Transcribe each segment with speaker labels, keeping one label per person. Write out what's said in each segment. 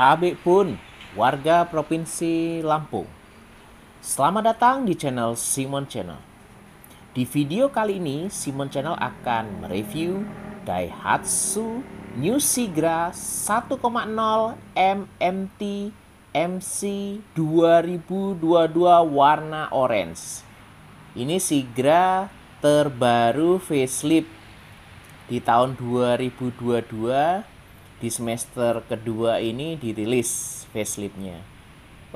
Speaker 1: Tabe pun warga Provinsi Lampung. Selamat datang di channel Simon Channel. Di video kali ini Simon Channel akan mereview Daihatsu New Sigra 1.0 MMT MC 2022 warna orange. Ini Sigra terbaru facelift di tahun 2022 di semester kedua ini dirilis faceliftnya.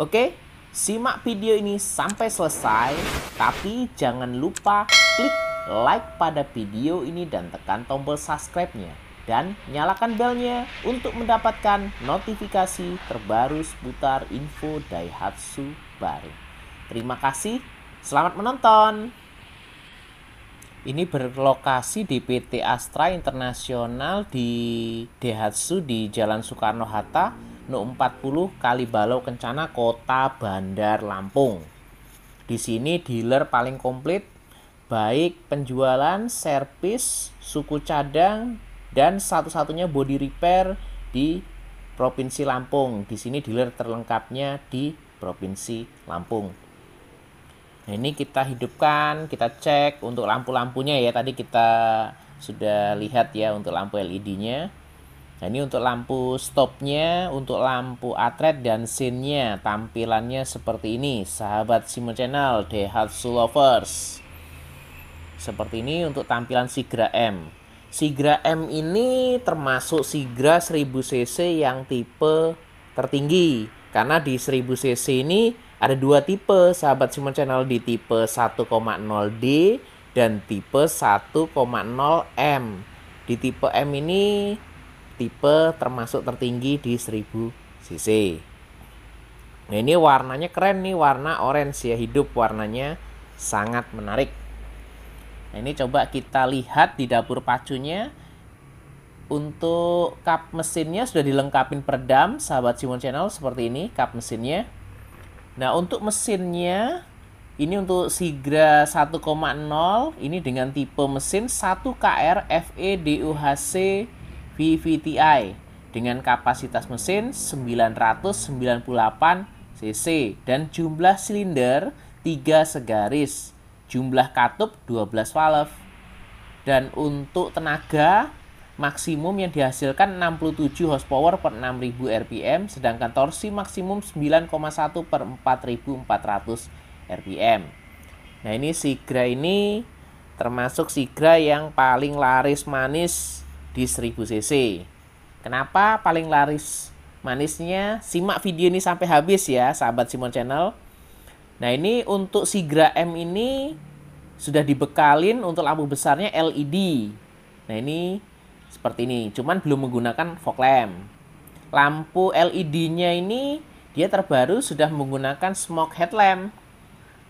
Speaker 1: Oke, simak video ini sampai selesai, tapi jangan lupa klik like pada video ini dan tekan tombol subscribe-nya. Dan nyalakan belnya untuk mendapatkan notifikasi terbaru seputar info Daihatsu baru. Terima kasih, selamat menonton! Ini berlokasi di PT Astra Internasional di Dehatsu di Jalan Soekarno-Hatta, No 40 Kalibalau Kencana, Kota Bandar Lampung. Di sini dealer paling komplit baik penjualan, servis, suku cadang dan satu-satunya body repair di Provinsi Lampung. Di sini dealer terlengkapnya di Provinsi Lampung. Nah, ini kita hidupkan, kita cek untuk lampu-lampunya ya. Tadi kita sudah lihat ya untuk lampu LED-nya. Nah, ini untuk lampu stopnya, untuk lampu atret dan scene-nya. Tampilannya seperti ini, sahabat Simo Channel, Daihatsu Lovers. Seperti ini untuk tampilan Sigra M. Sigra M ini termasuk Sigra 1000cc yang tipe tertinggi. Karena di 1000cc ini ada dua tipe sahabat Simon Channel di tipe 1,0D dan tipe 1,0M. Di tipe M ini tipe termasuk tertinggi di 1000 cc. Nah ini warnanya keren nih warna orange ya hidup warnanya sangat menarik. Nah ini coba kita lihat di dapur pacunya. Untuk kap mesinnya sudah dilengkapi peredam sahabat Simon Channel seperti ini kap mesinnya. Nah, untuk mesinnya ini untuk Sigra 1,0 ini dengan tipe mesin 1KR FE DUHC VVTi dengan kapasitas mesin 998 cc dan jumlah silinder 3 segaris, jumlah katup 12 valve. Dan untuk tenaga maksimum yang dihasilkan 67 horsepower per 6000 rpm sedangkan torsi maksimum 9,1 per 4400 rpm nah ini Sigra ini termasuk Sigra yang paling laris manis di 1000 cc kenapa paling laris manisnya simak video ini sampai habis ya sahabat Simon channel nah ini untuk Sigra M ini sudah dibekalin untuk lampu besarnya LED nah ini seperti ini cuman belum menggunakan fog lamp lampu LED-nya ini dia terbaru sudah menggunakan smoke headlamp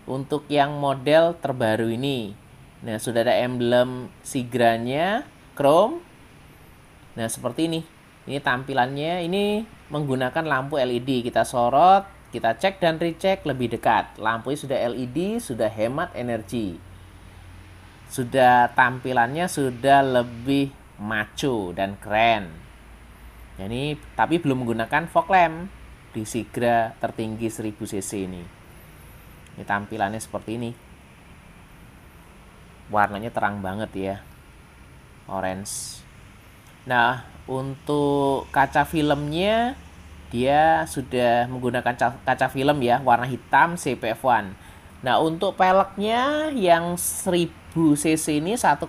Speaker 1: untuk yang model terbaru ini nah sudah ada emblem sigranya chrome nah seperti ini ini tampilannya ini menggunakan lampu LED kita sorot kita cek dan recheck lebih dekat. lampu sudah LED, sudah hemat energi. Sudah tampilannya sudah lebih maco dan keren. Ini tapi belum menggunakan fog lamp di Sigra tertinggi 1000 cc ini. Ini tampilannya seperti ini. Warnanya terang banget ya. Orange. Nah, untuk kaca filmnya dia sudah menggunakan kaca, film ya, warna hitam CPF1. Nah, untuk peleknya yang 1000 cc ini 1,0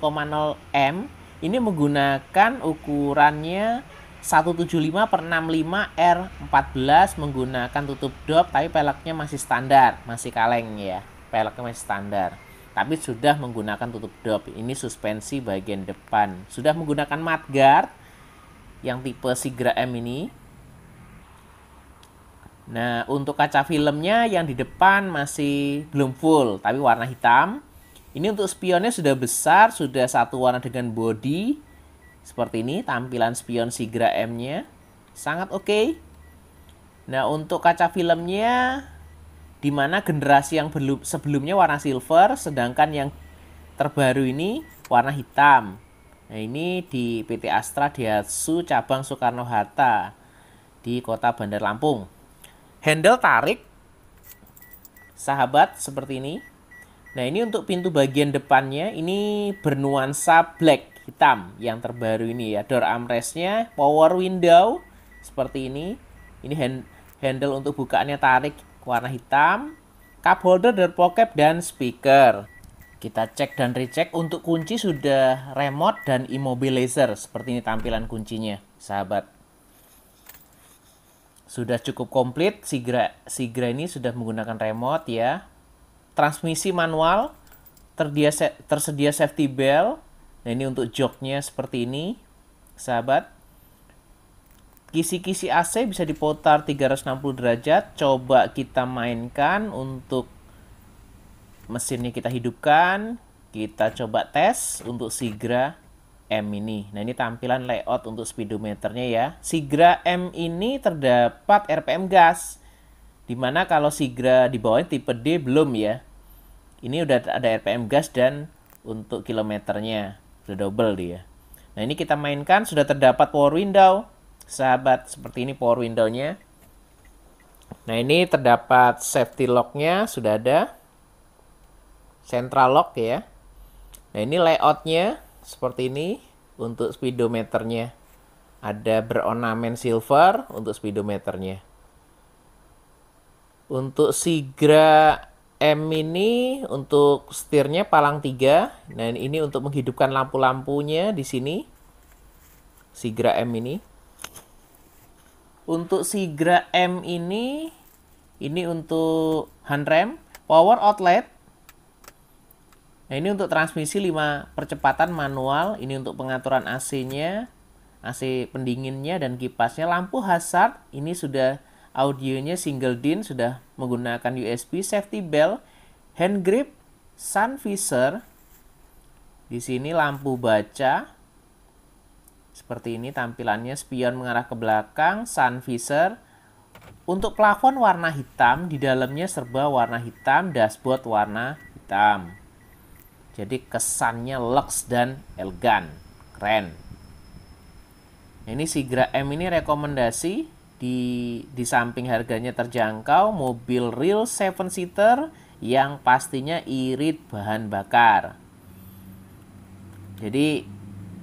Speaker 1: M ini menggunakan ukurannya 175 per 65 R14 menggunakan tutup dop tapi peleknya masih standar, masih kaleng ya. Peleknya masih standar. Tapi sudah menggunakan tutup dop. Ini suspensi bagian depan. Sudah menggunakan mudguard yang tipe Sigra M ini. Nah, untuk kaca filmnya yang di depan masih belum full tapi warna hitam ini untuk spionnya sudah besar, sudah satu warna dengan body. Seperti ini tampilan spion Sigra M-nya. Sangat oke. Okay. Nah, untuk kaca filmnya di mana generasi yang belum sebelumnya warna silver, sedangkan yang terbaru ini warna hitam. Nah, ini di PT Astra Daihatsu cabang Soekarno Hatta di Kota Bandar Lampung. Handle tarik sahabat seperti ini. Nah ini untuk pintu bagian depannya ini bernuansa black hitam yang terbaru ini ya. Door armrestnya, power window seperti ini. Ini hand, handle untuk bukaannya tarik warna hitam. Cup holder, door pocket, dan speaker. Kita cek dan recheck untuk kunci sudah remote dan immobilizer. Seperti ini tampilan kuncinya, sahabat. Sudah cukup komplit, Sigra, Sigra ini sudah menggunakan remote ya transmisi manual, terdia, tersedia safety belt. Nah, ini untuk joknya seperti ini, sahabat. Kisi-kisi AC bisa diputar 360 derajat. Coba kita mainkan untuk mesinnya kita hidupkan. Kita coba tes untuk Sigra M ini. Nah, ini tampilan layout untuk speedometernya ya. Sigra M ini terdapat RPM gas. Dimana kalau Sigra di bawahnya tipe D belum ya ini udah ada RPM gas dan untuk kilometernya udah double dia nah ini kita mainkan sudah terdapat power window sahabat seperti ini power windownya nah ini terdapat safety locknya sudah ada central lock ya nah ini layoutnya seperti ini untuk speedometernya ada berornamen silver untuk speedometernya untuk Sigra M ini untuk setirnya palang 3 dan nah, ini untuk menghidupkan lampu-lampunya di sini Sigra M ini untuk Sigra M ini ini untuk handrem power outlet nah ini untuk transmisi 5 percepatan manual ini untuk pengaturan AC nya AC pendinginnya dan kipasnya lampu hazard ini sudah audionya single din sudah menggunakan USB safety belt, hand grip, sun visor. Di sini lampu baca. Seperti ini tampilannya spion mengarah ke belakang, sun visor. Untuk plafon warna hitam, di dalamnya serba warna hitam, dashboard warna hitam. Jadi kesannya lux dan elegan, keren. Ini Sigra M ini rekomendasi di di samping harganya terjangkau, mobil real seven seater yang pastinya irit bahan bakar. Jadi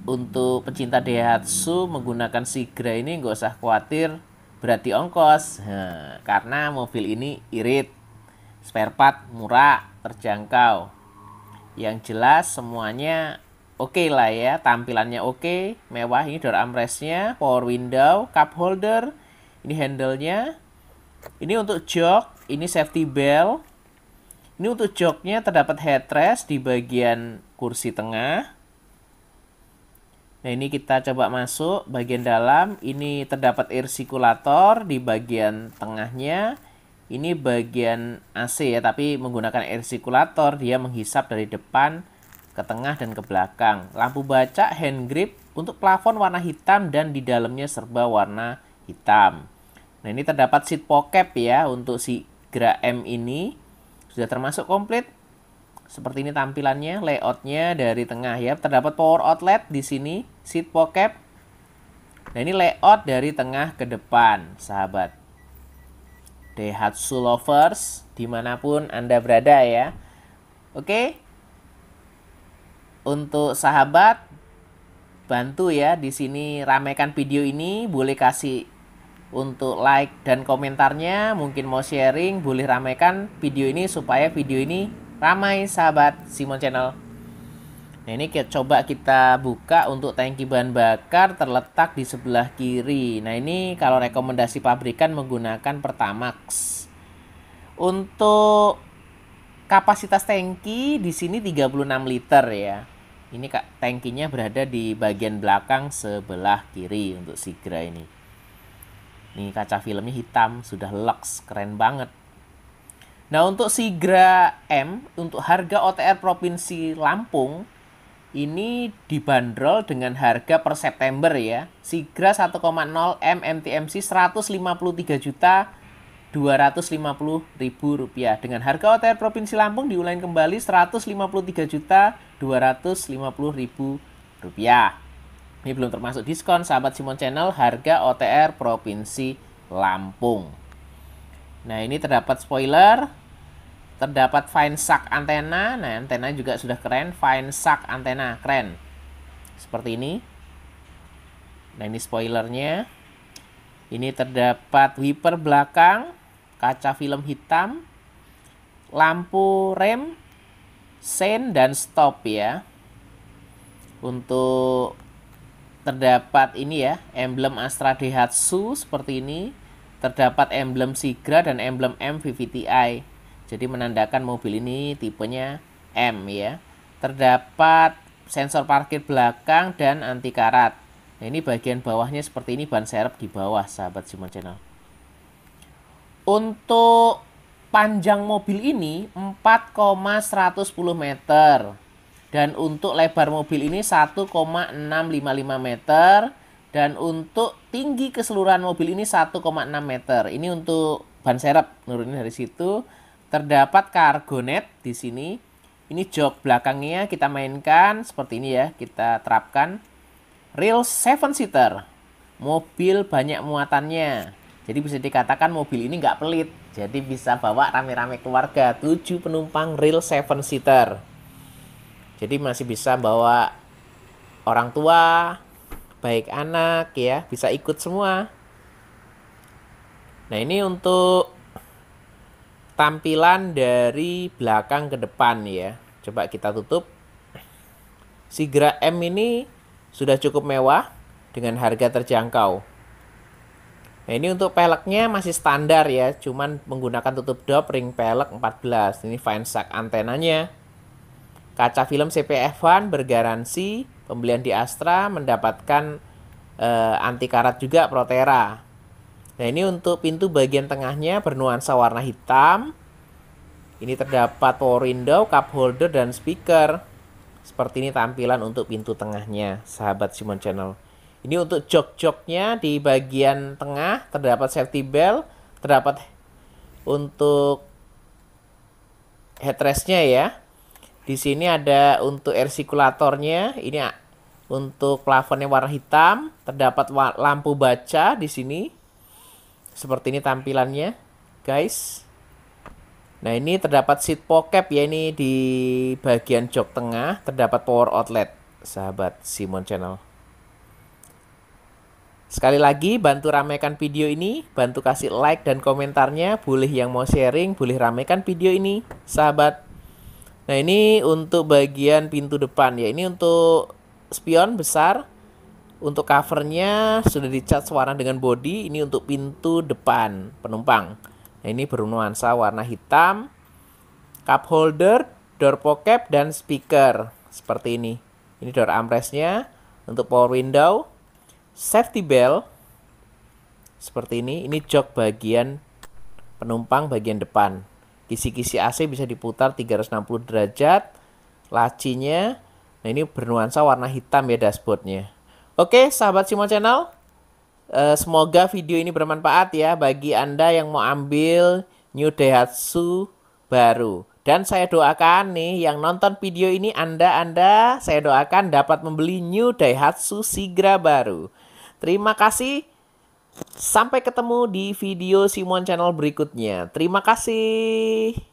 Speaker 1: untuk pecinta Daihatsu menggunakan Sigra ini nggak usah khawatir berarti ongkos karena mobil ini irit, spare part murah, terjangkau. Yang jelas semuanya oke okay lah ya, tampilannya oke, okay, mewah ini door armrestnya, power window, cup holder, ini handlenya. Ini untuk jok, ini safety belt. Ini untuk joknya terdapat headrest di bagian kursi tengah. Nah, ini kita coba masuk bagian dalam. Ini terdapat air circulator di bagian tengahnya. Ini bagian AC ya, tapi menggunakan air circulator dia menghisap dari depan ke tengah dan ke belakang. Lampu baca hand grip untuk plafon warna hitam dan di dalamnya serba warna hitam. Nah ini terdapat seat pocket ya untuk si Gra M ini sudah termasuk komplit. Seperti ini tampilannya, layoutnya dari tengah ya. Terdapat power outlet di sini, seat pocket. Nah ini layout dari tengah ke depan, sahabat. Daihatsu lovers, dimanapun Anda berada ya. Oke, untuk sahabat bantu ya di sini ramaikan video ini, boleh kasih untuk like dan komentarnya. Mungkin mau sharing, boleh ramaikan video ini supaya video ini ramai sahabat Simon Channel. Nah ini kita, coba kita buka untuk tangki bahan bakar terletak di sebelah kiri. Nah ini kalau rekomendasi pabrikan menggunakan Pertamax. Untuk kapasitas tangki di sini 36 liter ya. Ini kak tangkinya berada di bagian belakang sebelah kiri untuk Sigra ini. Nih kaca filmnya hitam, sudah lux, keren banget. Nah untuk Sigra M, untuk harga OTR Provinsi Lampung, ini dibanderol dengan harga per September ya. Sigra 1,0 M MTMC 153 juta 250 ribu rupiah dengan harga OTR Provinsi Lampung diulain kembali 153 juta 250 ribu rupiah. Ini belum termasuk diskon, sahabat Simon Channel, harga OTR Provinsi Lampung. Nah, ini terdapat spoiler, terdapat fine sack antena. Nah, antena juga sudah keren, fine sack antena keren. Seperti ini. Nah, ini spoilernya. Ini terdapat wiper belakang, kaca film hitam, lampu rem, sein dan stop ya. Untuk terdapat ini ya, emblem Astra Daihatsu seperti ini, terdapat emblem Sigra dan emblem M VVTi. Jadi menandakan mobil ini tipenya M ya. Terdapat sensor parkir belakang dan anti karat. Nah, ini bagian bawahnya seperti ini ban serep di bawah sahabat Simon Channel. Untuk panjang mobil ini 4,110 meter dan untuk lebar mobil ini 1,655 meter dan untuk tinggi keseluruhan mobil ini 1,6 meter. Ini untuk ban serep nurunin dari situ. Terdapat kargo net di sini. Ini jok belakangnya kita mainkan seperti ini ya, kita terapkan. Real 7 seater. Mobil banyak muatannya. Jadi bisa dikatakan mobil ini nggak pelit. Jadi bisa bawa rame-rame keluarga. 7 penumpang real 7 seater jadi masih bisa bawa orang tua baik anak ya bisa ikut semua nah ini untuk tampilan dari belakang ke depan ya coba kita tutup Sigra M ini sudah cukup mewah dengan harga terjangkau Nah, ini untuk peleknya masih standar ya, cuman menggunakan tutup dop ring pelek 14. Ini fine antenanya. Kaca film CPF1 bergaransi, pembelian di Astra mendapatkan e, anti karat juga Protera. Nah, ini untuk pintu bagian tengahnya bernuansa warna hitam. Ini terdapat power window, cup holder, dan speaker. Seperti ini tampilan untuk pintu tengahnya, sahabat Simon Channel. Ini untuk jok-joknya di bagian tengah terdapat safety belt, terdapat untuk headrestnya ya di sini ada untuk air sirkulatornya. Ini ya, untuk plafonnya warna hitam. Terdapat lampu baca di sini. Seperti ini tampilannya, guys. Nah, ini terdapat seat pocket ya ini di bagian jok tengah terdapat power outlet, sahabat Simon Channel. Sekali lagi, bantu ramaikan video ini, bantu kasih like dan komentarnya. Boleh yang mau sharing, boleh ramaikan video ini, sahabat Nah ini untuk bagian pintu depan ya. Ini untuk spion besar. Untuk covernya sudah dicat warna dengan body. Ini untuk pintu depan penumpang. Nah ini bernuansa warna hitam. Cup holder, door pocket, dan speaker. Seperti ini. Ini door armrestnya. Untuk power window. Safety belt. Seperti ini. Ini jok bagian penumpang bagian depan. Kisi-kisi AC bisa diputar 360 derajat. Lacinya, nah ini bernuansa warna hitam ya dashboardnya. Oke, sahabat Simon Channel, eh, semoga video ini bermanfaat ya bagi Anda yang mau ambil New Daihatsu baru. Dan saya doakan nih yang nonton video ini Anda-Anda saya doakan dapat membeli New Daihatsu Sigra baru. Terima kasih. Sampai ketemu di video Simon Channel berikutnya. Terima kasih.